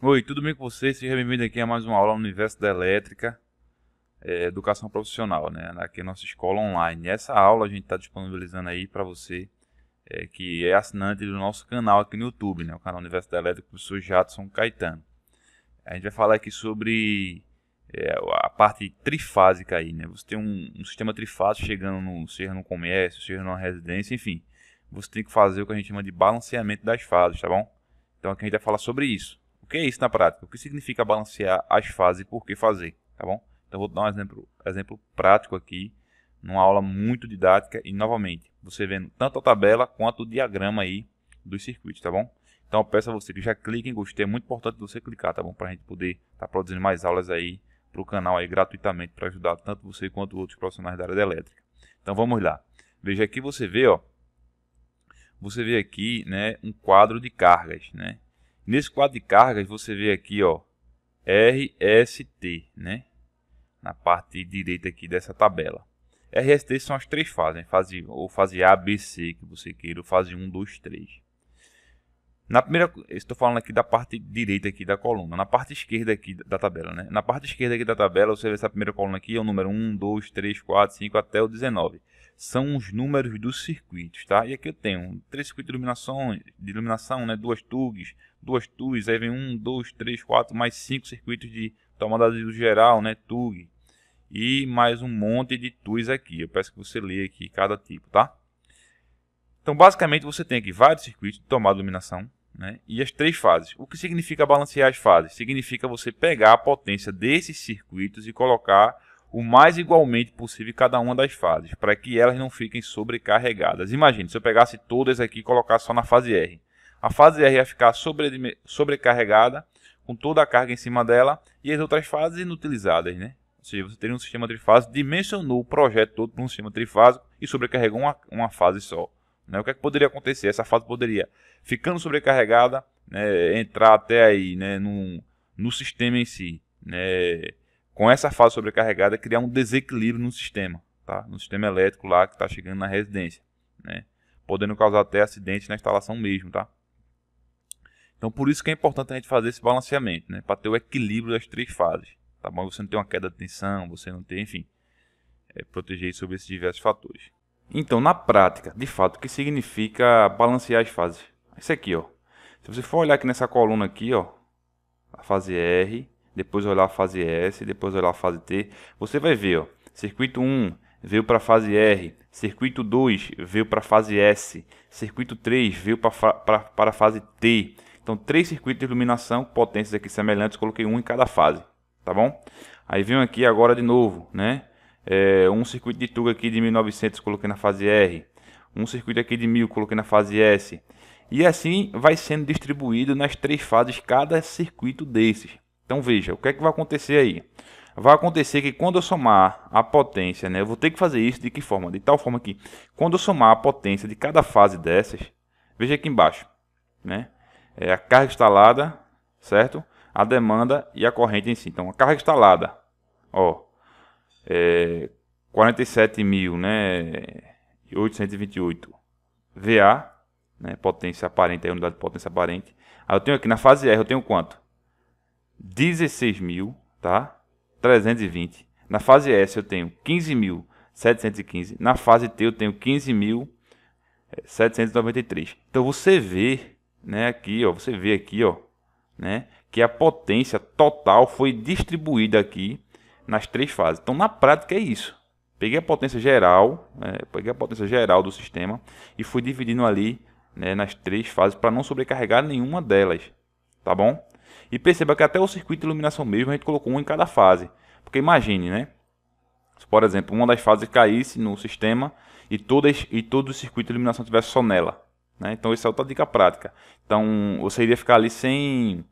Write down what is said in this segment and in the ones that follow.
Oi, tudo bem com vocês? Seja bem-vindo aqui a mais uma aula no Universo da Elétrica, é, Educação Profissional, né? Aqui na é nossa escola online. Essa aula a gente está disponibilizando aí para você é, que é assinante do nosso canal aqui no YouTube, né? O canal Universo da Elétrica, professor Jadson Caetano. A gente vai falar aqui sobre é, a parte trifásica aí, né? Você tem um, um sistema trifásico chegando, no, seja no comércio, seja numa residência, enfim. Você tem que fazer o que a gente chama de balanceamento das fases, tá bom? Então aqui a gente vai falar sobre isso que é isso na prática? O que significa balancear as fases e por que fazer, tá bom? Então vou dar um exemplo, exemplo prático aqui, numa aula muito didática e novamente, você vendo tanto a tabela quanto o diagrama aí dos circuitos, tá bom? Então eu peço a você que já clique em gostei, é muito importante você clicar, tá bom? Para a gente poder estar tá produzindo mais aulas aí para o canal aí gratuitamente para ajudar tanto você quanto outros profissionais da área da elétrica. Então vamos lá. Veja aqui você vê, ó, você vê aqui, né, um quadro de cargas, né? Nesse quadro de cargas, você vê aqui, ó, RST, né? Na parte direita aqui dessa tabela. RST são as três fases, né? fase, ou fase A, B, C, que você queira, ou fase 1, 2, 3. Na primeira, estou falando aqui da parte direita aqui da coluna, na parte esquerda aqui da tabela, né? Na parte esquerda aqui da tabela, você vê essa primeira coluna aqui, é o número 1, 2, 3, 4, 5 até o 19. São os números dos circuitos, tá? E aqui eu tenho três circuitos de iluminação, de iluminação né? duas TUGs, duas TUGs, aí vem um, dois, três, quatro, mais cinco circuitos de tomada de geral, né, TUG, e mais um monte de TUs aqui. Eu peço que você leia aqui cada tipo, tá? Então, basicamente, você tem aqui vários circuitos de tomada de iluminação, né, e as três fases. O que significa balancear as fases? Significa você pegar a potência desses circuitos e colocar o mais igualmente possível cada uma das fases, para que elas não fiquem sobrecarregadas. Imagine, se eu pegasse todas aqui e colocasse só na fase R. A fase R ia ficar sobre, sobrecarregada, com toda a carga em cima dela, e as outras fases inutilizadas, né? Ou seja, você teria um sistema trifásico, dimensionou o projeto todo para um sistema trifásico e sobrecarregou uma, uma fase só. Né? O que, é que poderia acontecer? Essa fase poderia, ficando sobrecarregada, né, entrar até aí né, no, no sistema em si. Né, com essa fase sobrecarregada, criar um desequilíbrio no sistema, tá? no sistema elétrico lá que está chegando na residência. Né? Podendo causar até acidente na instalação mesmo. Tá? Então, por isso que é importante a gente fazer esse balanceamento, né? Para ter o equilíbrio das três fases, tá bom? Você não tem uma queda de tensão, você não tem, enfim, é, proteger sobre esses diversos fatores. Então, na prática, de fato, o que significa balancear as fases? Isso aqui, ó. Se você for olhar aqui nessa coluna aqui, ó, a fase R, depois olhar a fase S, depois olhar a fase T, você vai ver, ó, circuito 1 veio para a fase R, circuito 2 veio para a fase S, circuito 3 veio para a fase T, então, três circuitos de iluminação, potências aqui semelhantes, coloquei um em cada fase, tá bom? Aí vem aqui agora de novo, né? É, um circuito de Tuga aqui de 1900, coloquei na fase R. Um circuito aqui de 1000, coloquei na fase S. E assim vai sendo distribuído nas três fases cada circuito desses. Então veja, o que é que vai acontecer aí? Vai acontecer que quando eu somar a potência, né, eu vou ter que fazer isso de que forma? De tal forma que quando eu somar a potência de cada fase dessas, veja aqui embaixo, né? é a carga instalada, certo? A demanda e a corrente em si. Então, a carga instalada, ó, é 47.828 né? VA, né? Potência aparente, a unidade de potência aparente. Aí eu tenho aqui na fase R, eu tenho quanto? 16 tá? 320. Na fase S eu tenho 15.715. Na fase T eu tenho 15.793. É, então você vê né, aqui, ó, você vê aqui, ó, né, que a potência total foi distribuída aqui nas três fases. Então, na prática é isso. Peguei a potência geral, é, peguei a potência geral do sistema e fui dividindo ali né, nas três fases para não sobrecarregar nenhuma delas, tá bom? E perceba que até o circuito de iluminação mesmo a gente colocou um em cada fase, porque imagine, né? Se, por exemplo, uma das fases caísse no sistema e todas e todo o circuito de iluminação tivesse só nela, né? Então, isso é outra dica prática. Então, você iria ficar ali sem,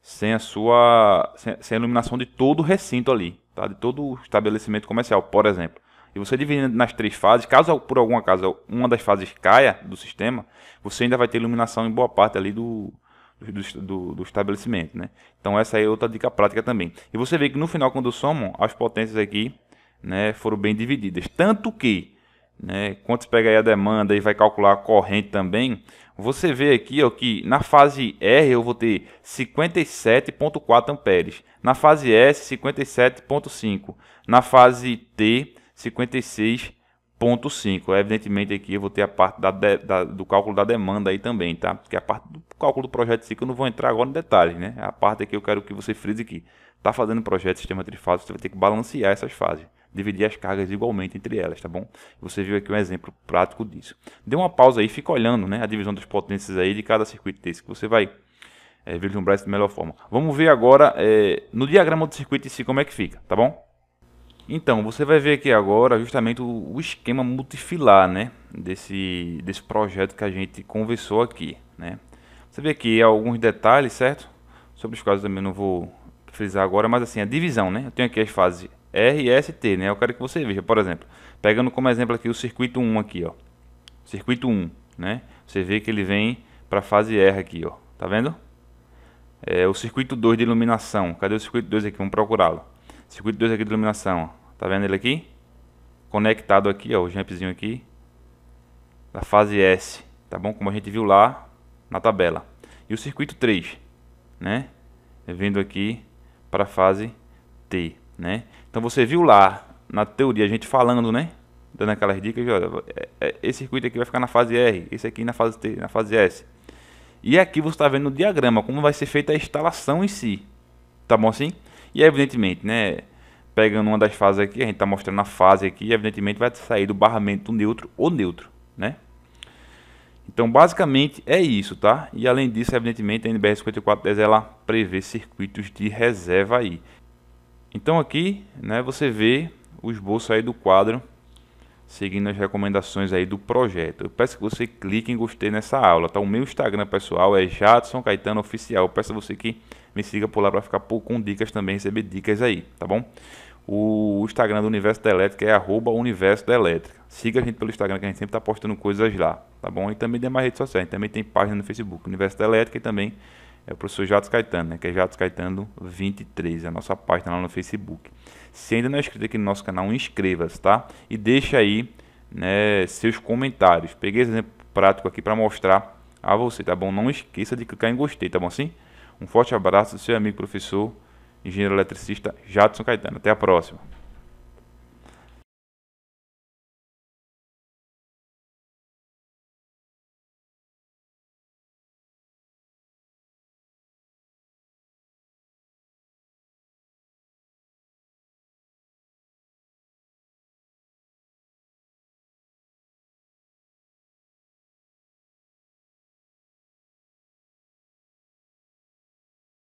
sem a sua sem, sem a iluminação de todo o recinto ali, tá? de todo o estabelecimento comercial, por exemplo. E você dividindo nas três fases, caso por alguma acaso uma das fases caia do sistema, você ainda vai ter iluminação em boa parte ali do, do, do, do, estabelecimento, né? Então essa é outra dica prática também. E você vê que no final, quando somam, as potências aqui né, foram bem divididas. Tanto que né, quanto pega aí a demanda e vai calcular a corrente também, você vê aqui ó, que na fase R eu vou ter 57,4 amperes, na fase S 57,5, na fase T 56,5. Evidentemente aqui eu vou ter a parte da de, da, do cálculo da demanda aí também, tá? Porque a parte do cálculo do projeto de ciclo eu não vou entrar agora no detalhe, né? A parte que eu quero que você frise aqui. Tá fazendo projeto de sistema trifásico, você vai ter que balancear essas fases dividir as cargas igualmente entre elas, tá bom? Você viu aqui um exemplo prático disso. Dê uma pausa aí, fica olhando né, a divisão das potências aí de cada circuito desse que você vai é, vislumbrar isso da melhor forma. Vamos ver agora é, no diagrama do circuito em si como é que fica, tá bom? Então, você vai ver aqui agora justamente o, o esquema multifilar, né? Desse, desse projeto que a gente conversou aqui, né? Você vê aqui alguns detalhes, certo? Sobre os quais eu também não vou frisar agora, mas assim, a divisão, né? Eu tenho aqui as fases RST, né? Eu quero que você veja, por exemplo, pegando como exemplo aqui o circuito 1 aqui, ó. Circuito 1, né? Você vê que ele vem para a fase R aqui, ó. Tá vendo? É, o circuito 2 de iluminação. Cadê o circuito 2 aqui? Vamos procurá-lo. Circuito 2 aqui de iluminação, ó. Tá vendo ele aqui? Conectado aqui, ó, o jumpzinho aqui da fase S, tá bom? Como a gente viu lá na tabela. E o circuito 3, né? Vindo aqui para a fase T né? Então você viu lá na teoria a gente falando, né? Dando aquelas dicas, olha, é, é, esse circuito aqui vai ficar na fase R, esse aqui na fase T, na fase S. E aqui você está vendo no diagrama como vai ser feita a instalação em si. Tá bom assim? E evidentemente, né? Pegando uma das fases aqui, a gente está mostrando a fase aqui, evidentemente vai sair do barramento neutro ou neutro, né? Então, basicamente é isso, tá? E além disso, evidentemente, a NBR 5410 ela prevê circuitos de reserva aí. Então aqui, né, você vê o esboço aí do quadro, seguindo as recomendações aí do projeto. Eu peço que você clique em gostei nessa aula, tá? O meu Instagram pessoal é Jadson Caetano Oficial. Eu peço a você que me siga por lá para ficar com dicas também, receber dicas aí, tá bom? O Instagram do Universo da Elétrica é arroba Universo da Elétrica. Siga a gente pelo Instagram que a gente sempre está postando coisas lá, tá bom? E também tem mais redes sociais, também tem página no Facebook, Universo da Elétrica e também é o professor Jatos Caetano, né? que é Jatos Caetano 23, é a nossa página lá no Facebook. Se ainda não é inscrito aqui no nosso canal, inscreva-se, tá? E deixa aí né, seus comentários. Peguei esse exemplo prático aqui para mostrar a você, tá bom? Não esqueça de clicar em gostei, tá bom assim? Um forte abraço do seu amigo professor, engenheiro eletricista Jadson Caetano. Até a próxima.